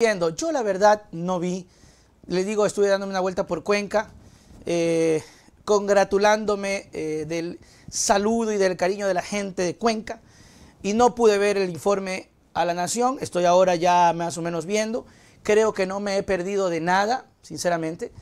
viendo. Yo la verdad no vi. Le digo, estuve dándome una vuelta por Cuenca, eh, congratulándome eh, del saludo y del cariño de la gente de Cuenca. Y no pude ver el informe a la Nación. Estoy ahora ya más o menos viendo. Creo que no me he perdido de nada, sinceramente.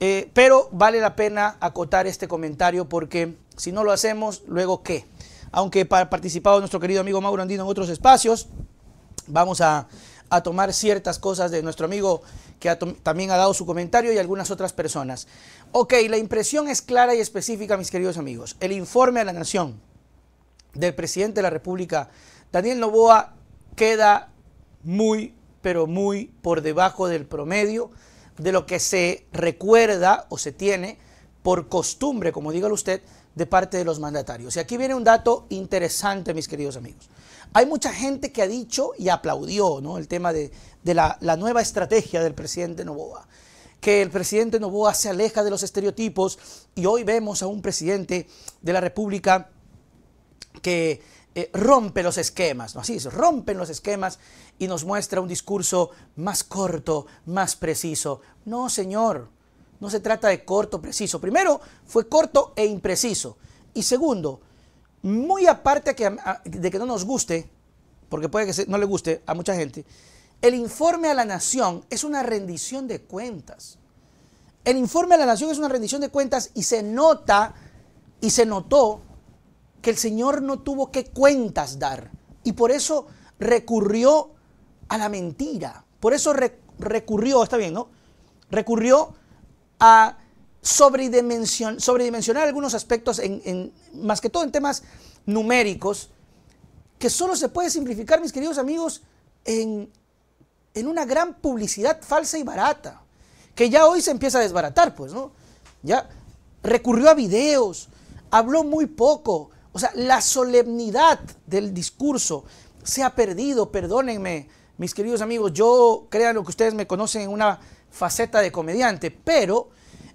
Eh, pero vale la pena acotar este comentario porque si no lo hacemos, luego qué. Aunque ha participado nuestro querido amigo Mauro Andino en otros espacios, vamos a, a tomar ciertas cosas de nuestro amigo que también ha dado su comentario y algunas otras personas. Ok, la impresión es clara y específica, mis queridos amigos. El informe a la Nación del presidente de la República, Daniel Novoa, queda muy, pero muy por debajo del promedio de lo que se recuerda o se tiene por costumbre, como dígalo usted, de parte de los mandatarios. Y aquí viene un dato interesante, mis queridos amigos. Hay mucha gente que ha dicho y aplaudió el tema de, la, nueva estrategia del presidente Novoa, que el presidente Novoa se aleja de los estereotipos y hoy vemos a un presidente de la República que eh, rompe los esquemas, ¿no? así es, rompen los esquemas y nos muestra un discurso más corto, más preciso. No, señor, no se trata de corto, preciso. Primero, fue corto e impreciso. Y segundo, muy aparte de que no nos guste, porque puede que no le guste a mucha gente, el informe a la nación es una rendición de cuentas. El informe a la nación es una rendición de cuentas y se nota y se notó que el Señor no tuvo que cuentas dar y por eso recurrió a la mentira. Por eso recurrió, está bien, ¿no? Recurrió a sobredimensionar algunos aspectos, en, más que todo en temas numéricos, que solo se puede simplificar, mis queridos amigos, en, en una gran publicidad falsa y barata, que ya hoy se empieza a desbaratar, pues, ¿no? Ya recurrió a videos, habló muy poco, o sea, la solemnidad del discurso se ha perdido, perdónenme, mis queridos amigos, yo lo que ustedes me conocen en una faceta de comediante, pero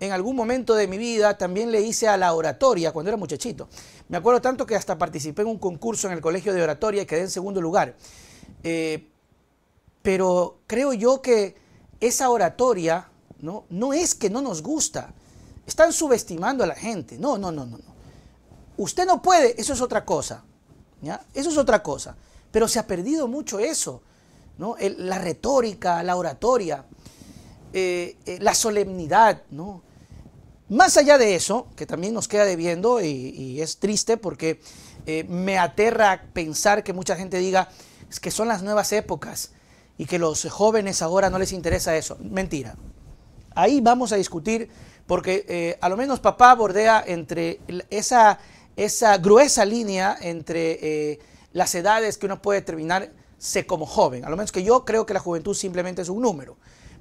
en algún momento de mi vida también le hice a la oratoria cuando era muchachito. Me acuerdo tanto que hasta participé en un concurso en el colegio de oratoria y quedé en segundo lugar. Eh, pero creo yo que esa oratoria ¿no? no es que no nos gusta. Están subestimando a la gente. No, no, no, no. Usted no puede, eso es otra cosa. Eso es otra cosa. Pero se ha perdido mucho eso. ¿no? la retórica, la oratoria, eh, eh, la solemnidad, ¿no? Más allá de eso, que también nos queda debiendo y, es triste porque eh, me aterra pensar que mucha gente diga que son las nuevas épocas y que los jóvenes ahora no les interesa eso. Mentira. Ahí vamos a discutir porque eh, a lo menos papá bordea entre esa, gruesa línea entre eh, las edades que uno puede determinarse como joven. A lo menos que yo creo que la juventud simplemente es un número.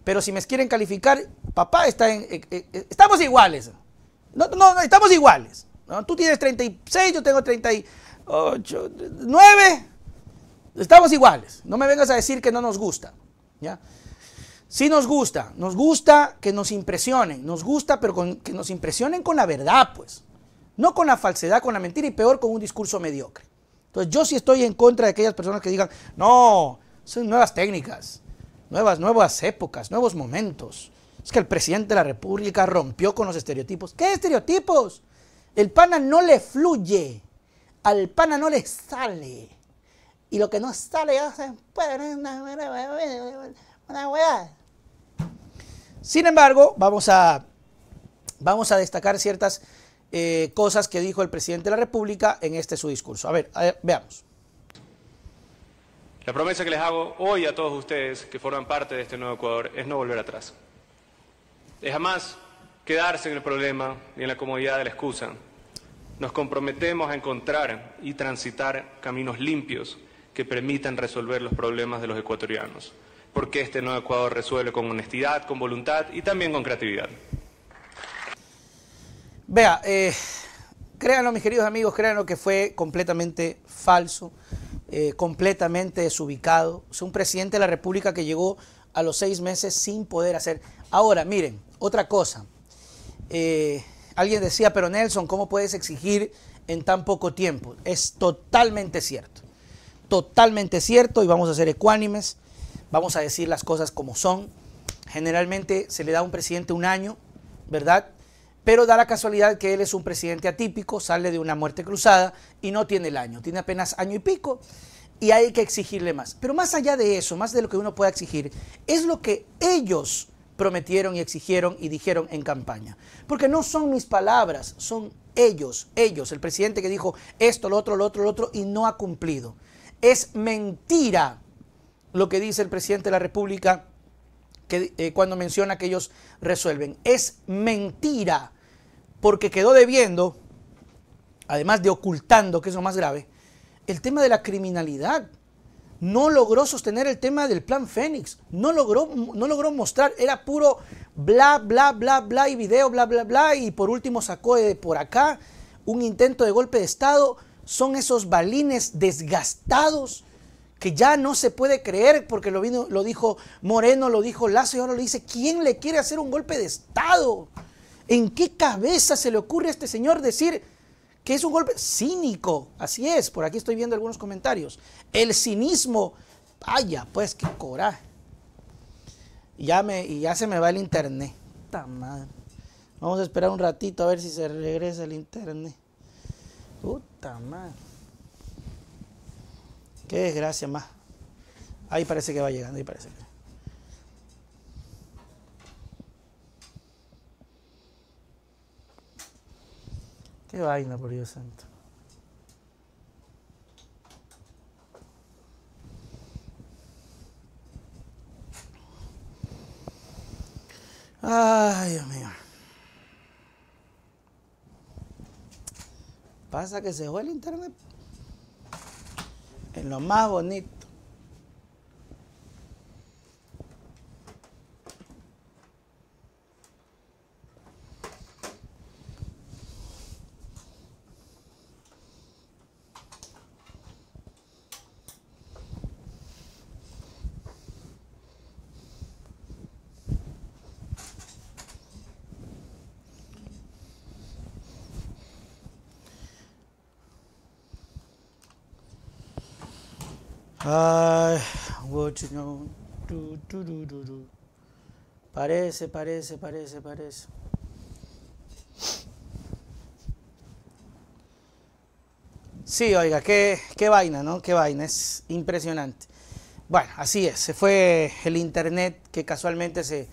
Pero si me quieren calificar, papá está en... Eh, eh, eh, estamos iguales. No, no, estamos iguales. Tú tienes 36, yo tengo 38, 9. Estamos iguales. No me vengas a decir que no nos gusta. ¿ya? Sí nos gusta. Nos gusta que nos impresionen. Nos gusta, pero que nos impresionen con la verdad, pues. No con la falsedad, con la mentira y peor con un discurso mediocre. Entonces yo sí estoy en contra de aquellas personas que digan, no, son nuevas técnicas nuevas, épocas, nuevos momentos. Es que el presidente de la República rompió con los estereotipos. ¿Qué estereotipos? El pana no le fluye, al pana no le sale. Y lo que no sale hace una hueá. Sin embargo, vamos a, vamos a destacar ciertas cosas que dijo el presidente de la República en este su discurso. a ver veamos. La promesa que les hago hoy a todos ustedes que forman parte de este nuevo Ecuador es no volver atrás. Es jamás quedarse en el problema ni en la comodidad de la excusa. Nos comprometemos a encontrar y transitar caminos limpios que permitan resolver los problemas de los ecuatorianos, porque este nuevo Ecuador resuelve con honestidad, con voluntad y también con creatividad. Vea, eh, créanlo mis queridos amigos, créanlo que fue completamente falso. Eh, completamente desubicado. Es un presidente de la República que llegó a los seis meses sin poder hacer. Ahora, miren, otra cosa. Eh, alguien decía, pero Nelson, ¿cómo puedes exigir en tan poco tiempo? Es totalmente cierto. Totalmente cierto y vamos a ser ecuánimes. Vamos a decir las cosas como son. Generalmente se le da a un presidente un año, ¿verdad? pero da la casualidad que él es un presidente atípico, sale de una muerte cruzada y no tiene el año, tiene apenas año y pico y hay que exigirle más. Pero más allá de eso, más de lo que uno pueda exigir, es lo que ellos prometieron y exigieron y dijeron en campaña. Porque no son mis palabras, son ellos, ellos, el presidente que dijo esto, lo otro, lo otro, lo otro y no ha cumplido. Es mentira lo que dice el presidente de la República que, eh, cuando menciona que ellos resuelven. Es mentira porque quedó debiendo, además de ocultando, que es lo más grave, el tema de la criminalidad. No logró sostener el tema del plan Fénix, no logró, no logró mostrar, era puro bla, bla, bla, bla y video, bla, bla, bla, y por último sacó de por acá un intento de golpe de Estado. Son esos balines desgastados que ya no se puede creer porque lo, vino, lo dijo Moreno, lo dijo Lazo y ahora lo dice, ¿quién le quiere hacer un golpe de Estado? ¿En qué cabeza se le ocurre a este señor decir que es un golpe cínico? Así es, por aquí estoy viendo algunos comentarios. El cinismo, vaya, pues qué coraje. Y ya, y ya se me va el internet. Vamos a esperar un ratito a ver si se regresa el internet. Puta madre. Qué desgracia más. Ahí parece que va llegando, ahí parece que. Qué vaina, por Dios santo. Ay, Dios mío. Pasa que se fue el internet. En lo más bonito. Ay, parece, parece, parece, parece. Sí, oiga, qué, qué vaina, ¿no? Qué vaina, es impresionante. Bueno, así es, se fue el internet que casualmente se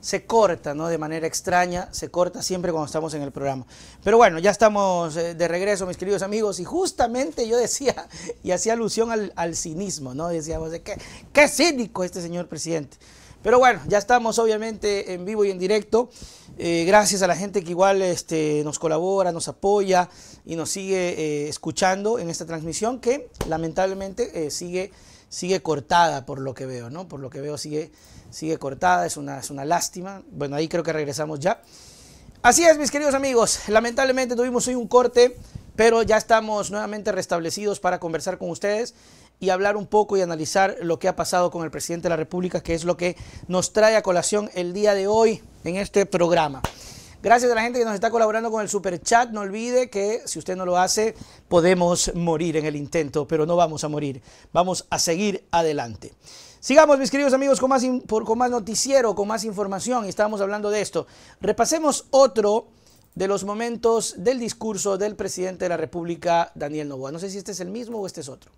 se corta, ¿no? De manera extraña, se corta siempre cuando estamos en el programa. Pero bueno, ya estamos eh, de regreso, mis queridos amigos, y justamente yo decía, y hacía alusión al, cinismo, ¿no? Decíamos, de ¿qué, qué cínico este señor presidente. Pero bueno, ya estamos obviamente en vivo y en directo. Eh, gracias a la gente que igual este, nos colabora, nos apoya y nos sigue eh, escuchando en esta transmisión que lamentablemente sigue sigue cortada por lo que veo, ¿no? Por lo que veo sigue, sigue cortada, es una, es una lástima. Bueno, ahí creo que regresamos ya. Así es, mis queridos amigos, lamentablemente tuvimos hoy un corte, pero ya estamos nuevamente restablecidos para conversar con ustedes y hablar un poco y analizar lo que ha pasado con el presidente de la República, que es lo que nos trae a colación el día de hoy en este programa. Gracias a la gente que nos está colaborando con el super chat. No olvide que si usted no lo hace, podemos morir en el intento, pero no vamos a morir. Vamos a seguir adelante. Sigamos, mis queridos amigos, con más, con más noticiero, con más información. Estábamos hablando de esto. Repasemos otro de los momentos del discurso del presidente de la República, Daniel Novoa. No sé si este es el mismo o este es otro.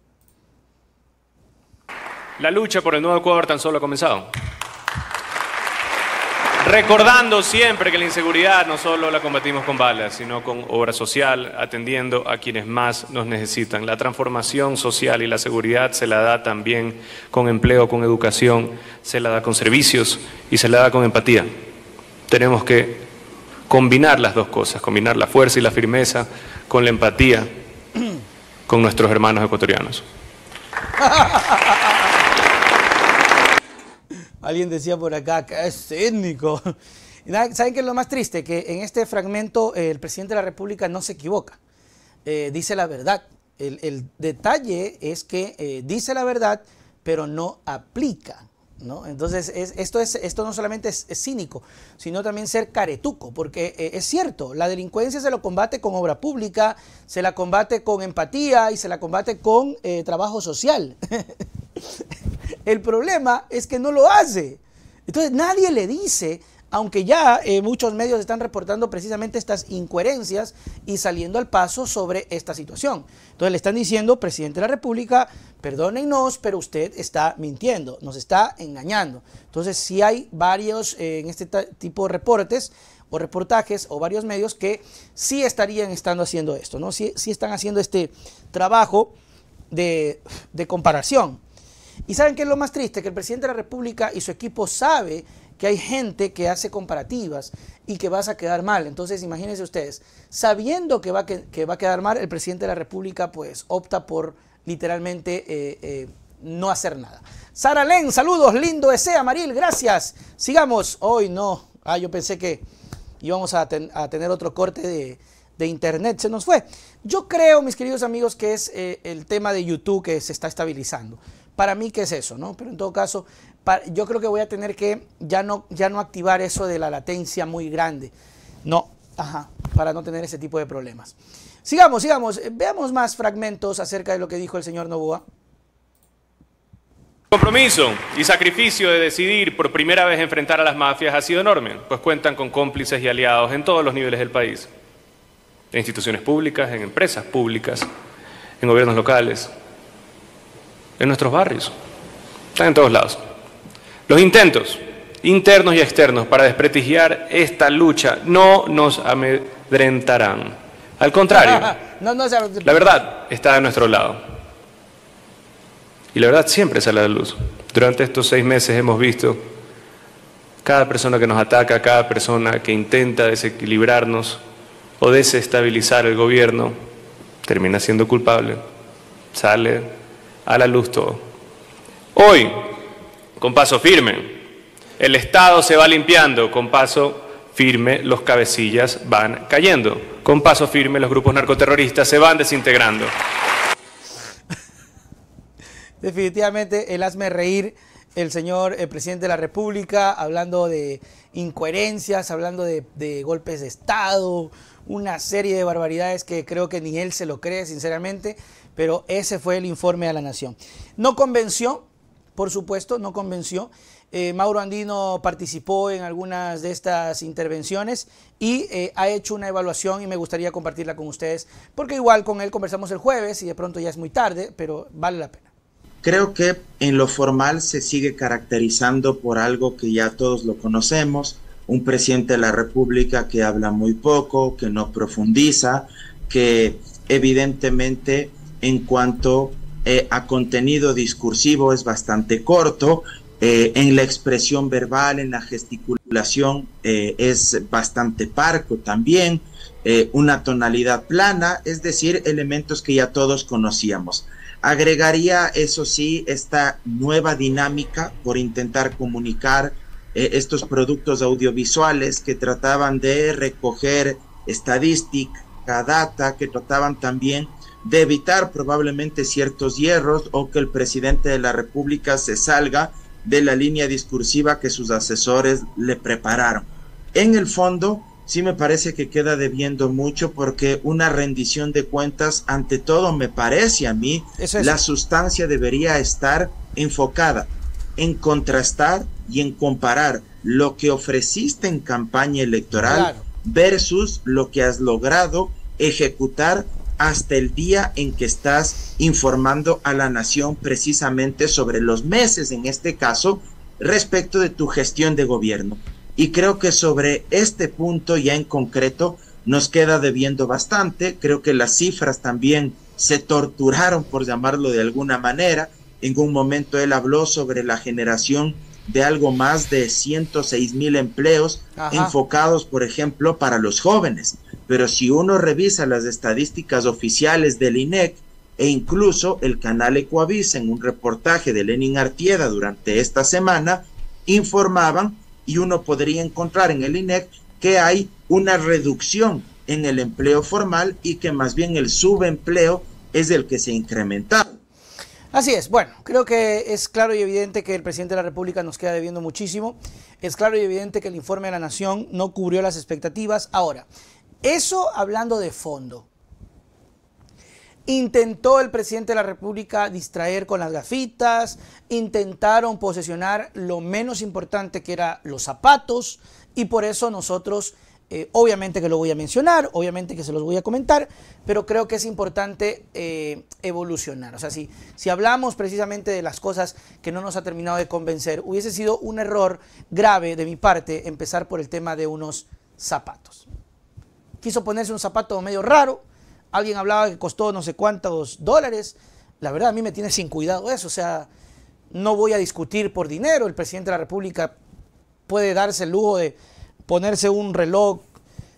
La lucha por el nuevo Ecuador tan solo ha comenzado. Recordando siempre que la inseguridad no solo la combatimos con balas, sino con obra social, atendiendo a quienes más nos necesitan. La transformación social y la seguridad se la da también con empleo, con educación, se la da con servicios y se la da con empatía. Tenemos que combinar las dos cosas, combinar la fuerza y la firmeza con la empatía con nuestros hermanos ecuatorianos. Alguien decía por acá que es étnico. ¿Saben qué es lo más triste? Que en este fragmento eh, el presidente de la República no se equivoca. Eh, dice la verdad. El, detalle es que eh, dice la verdad, pero no aplica. ¿no? Entonces, esto, es, esto no solamente es, cínico, sino también ser caretuco, porque es cierto, la delincuencia se lo combate con obra pública, se la combate con empatía y se la combate con trabajo social. El problema es que no lo hace. Entonces nadie le dice, aunque ya eh, muchos medios están reportando precisamente estas incoherencias y saliendo al paso sobre esta situación. Entonces le están diciendo, presidente de la República, perdónenos, pero usted está mintiendo, nos está engañando. Entonces sí hay varios eh, en este tipo de reportes o reportajes o varios medios que sí estarían estando haciendo esto, ¿no? Sí, están haciendo este trabajo de comparación. Y saben que es lo más triste, que el presidente de la República y su equipo sabe que hay gente que hace comparativas y que vas a quedar mal. Entonces, imagínense ustedes, sabiendo que va a, que, va a quedar mal, el presidente de la República pues opta por literalmente eh, eh, no hacer nada. Sara Len, saludos, lindo ese, Amaril, gracias. Sigamos. Hoy no, ah, yo pensé que íbamos a, tener otro corte de, internet se nos fue. Yo creo, mis queridos amigos, que es eh, el tema de YouTube que se está estabilizando. Para mí, ¿qué es eso? ¿no? Pero en todo caso, yo creo que voy a tener que ya no, ya no activar eso de la latencia muy grande. No, ajá, para no tener ese tipo de problemas. Sigamos, sigamos. Eh, veamos más fragmentos acerca de lo que dijo el señor Novoa. Compromiso y sacrificio de decidir por primera vez enfrentar a las mafias ha sido enorme, pues cuentan con cómplices y aliados en todos los niveles del país, en instituciones públicas, en empresas públicas, en gobiernos locales, en nuestros barrios, están en todos lados. Los intentos internos y externos para desprestigiar esta lucha no nos amedrentarán. Al contrario, la verdad está a nuestro lado. Y la verdad siempre sale a la luz. Durante estos seis meses hemos visto cada persona que nos ataca, cada persona que intenta desequilibrarnos o desestabilizar el gobierno, termina siendo culpable, sale a la luz todo. Hoy, con paso firme, el Estado se va limpiando, con paso firme los cabecillas van cayendo, con paso firme los grupos narcoterroristas se van desintegrando. Definitivamente el hazme reír el señor el presidente de la República hablando de incoherencias, hablando de, de, golpes de Estado, una serie de barbaridades que creo que ni él se lo cree, sinceramente pero ese fue el informe a la nación. No convenció, por supuesto, no convenció. Eh, Mauro Andino participó en algunas de estas intervenciones y eh, ha hecho una evaluación y me gustaría compartirla con ustedes, porque igual con él conversamos el jueves y de pronto ya es muy tarde, pero vale la pena. Creo que en lo formal se sigue caracterizando por algo que ya todos lo conocemos, un presidente de la República que habla muy poco, que no profundiza, que evidentemente en cuanto eh, a contenido discursivo es bastante corto, eh, en la expresión verbal, en la gesticulación eh, es bastante parco también, una tonalidad plana, es decir, elementos que ya todos conocíamos. Agregaría, eso sí, esta nueva dinámica por intentar comunicar estos productos audiovisuales que trataban de recoger estadística, data, que trataban también de evitar probablemente ciertos hierros o que el presidente de la República se salga de la línea discursiva que sus asesores le prepararon. En el fondo, sí me parece que queda debiendo mucho porque una rendición de cuentas, ante todo, me parece a mí, la sustancia debería estar enfocada en contrastar y en comparar lo que ofreciste en campaña electoral versus lo que has logrado ejecutar hasta el día en que estás informando a la nación precisamente sobre los meses, en este caso, respecto de tu gestión de gobierno. Y creo que sobre este punto ya en concreto nos queda debiendo bastante. Creo que las cifras también se torturaron, por llamarlo de alguna manera. En un momento él habló sobre la generación de algo más de 106 mil empleos enfocados, por ejemplo, para los jóvenes. Pero si uno revisa las estadísticas oficiales del INEC e incluso el canal Ecoavisa en un reportaje de Lenin Artieda durante esta semana, informaban y uno podría encontrar en el INEC que hay una reducción en el empleo formal y que más bien el subempleo es el que se incrementado. Así es, bueno, creo que es claro y evidente que el presidente de la República nos queda debiendo muchísimo. Es claro y evidente que el informe de la Nación no cubrió las expectativas. Ahora, eso hablando de fondo. Intentó el presidente de la República distraer con las gafitas, intentaron posesionar lo menos importante que era los zapatos y por eso nosotros, eh, obviamente que lo voy a mencionar, obviamente que se los voy a comentar, pero creo que es importante eh, evolucionar. O sea, si hablamos precisamente de las cosas que no nos ha terminado de convencer, hubiese sido un error grave de mi parte empezar por el tema de unos zapatos quiso ponerse un zapato medio raro, alguien hablaba que costó no sé cuántos dólares, la verdad a mí me tiene sin cuidado eso, o sea, no voy a discutir por dinero, el presidente de la República puede darse el lujo de ponerse un reloj,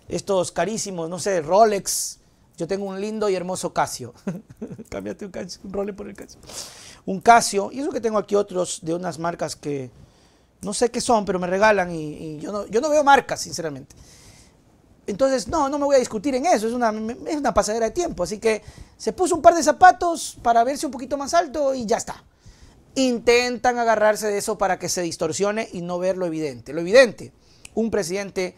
estos carísimos, no sé, Rolex, yo tengo un lindo y hermoso Casio. Cámbiate un, Rolex por el Casio. Un Casio. Y eso que tengo aquí otros de unas marcas que no sé qué son, pero me regalan y, yo no veo marcas, sinceramente. Entonces, no, no me voy a discutir en eso, es una, es una pasadera de tiempo. Así que se puso un par de zapatos para verse un poquito más alto y ya está. Intentan agarrarse de eso para que se distorsione y no ver lo evidente. Lo evidente, un presidente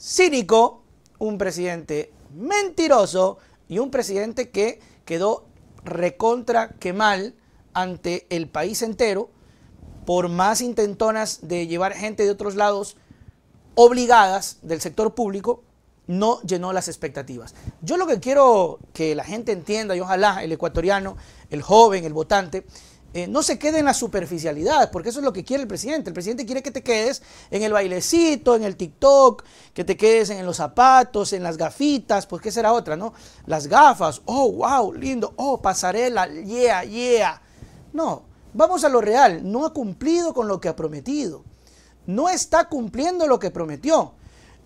cínico, un presidente mentiroso y un presidente que quedó recontra que mal ante el país entero por más intentonas de llevar gente de otros lados obligadas del sector público no llenó las expectativas. Yo lo que quiero que la gente entienda, y ojalá el ecuatoriano, el joven, el votante, eh, no se quede en la superficialidad, porque eso es lo que quiere el presidente. El presidente quiere que te quedes en el bailecito, en el TikTok, que te quedes en los zapatos, en las gafitas, porque qué será otra, ¿no? Las gafas, oh, wow, lindo, oh, pasarela, yeah, yeah. No, vamos a lo real, no ha cumplido con lo que ha prometido. No está cumpliendo lo que prometió.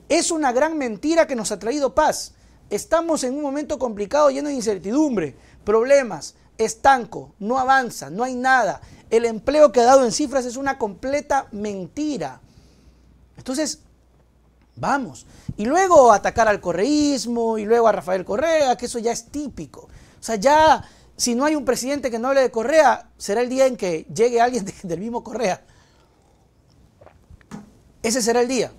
Es una gran mentira que nos ha traído paz. Estamos en un momento complicado lleno de incertidumbre, problemas, estanco, no avanza, no hay nada. El empleo que ha dado en cifras es una completa mentira. Entonces, vamos. Y luego atacar al correísmo y luego a Rafael Correa, que eso ya es típico. O sea, ya si no hay un presidente que no hable de Correa, será el día en que llegue alguien del mismo Correa. Ese será el día.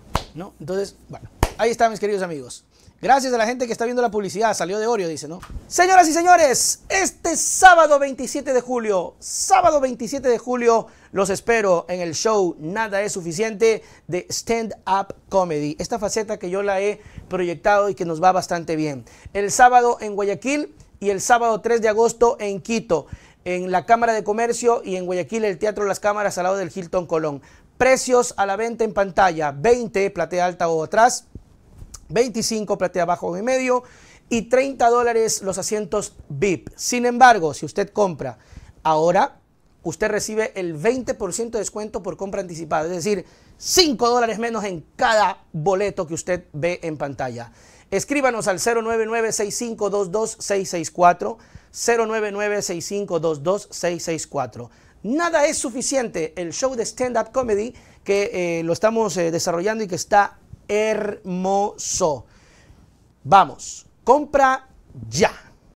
Entonces, bueno, ahí están mis queridos amigos. Gracias a la gente que está viendo la publicidad, salió de Oreo, dice, ¿no? Señoras y señores, este sábado 27 de julio, sábado 27 de julio, los espero en el show Nada es suficiente de Stand Up Comedy. Esta faceta que yo la he proyectado y que nos va bastante bien. El sábado en Guayaquil y el sábado 3 de agosto en Quito en la Cámara de Comercio y en Guayaquil el Teatro Las Cámaras al lado del Hilton Colón. Precios a la venta en pantalla, 20 platea alta o atrás, 25 platea abajo o en medio y 30 dólares los asientos VIP. Sin embargo, si usted compra ahora, usted recibe el 20% de descuento por compra anticipada, es decir, 5 dólares menos en cada boleto que usted ve en pantalla. Escríbanos al 099 0996522664. 099 Nada es suficiente. El show de stand-up comedy que eh, lo estamos eh, desarrollando y que está hermoso. Vamos, compra ya.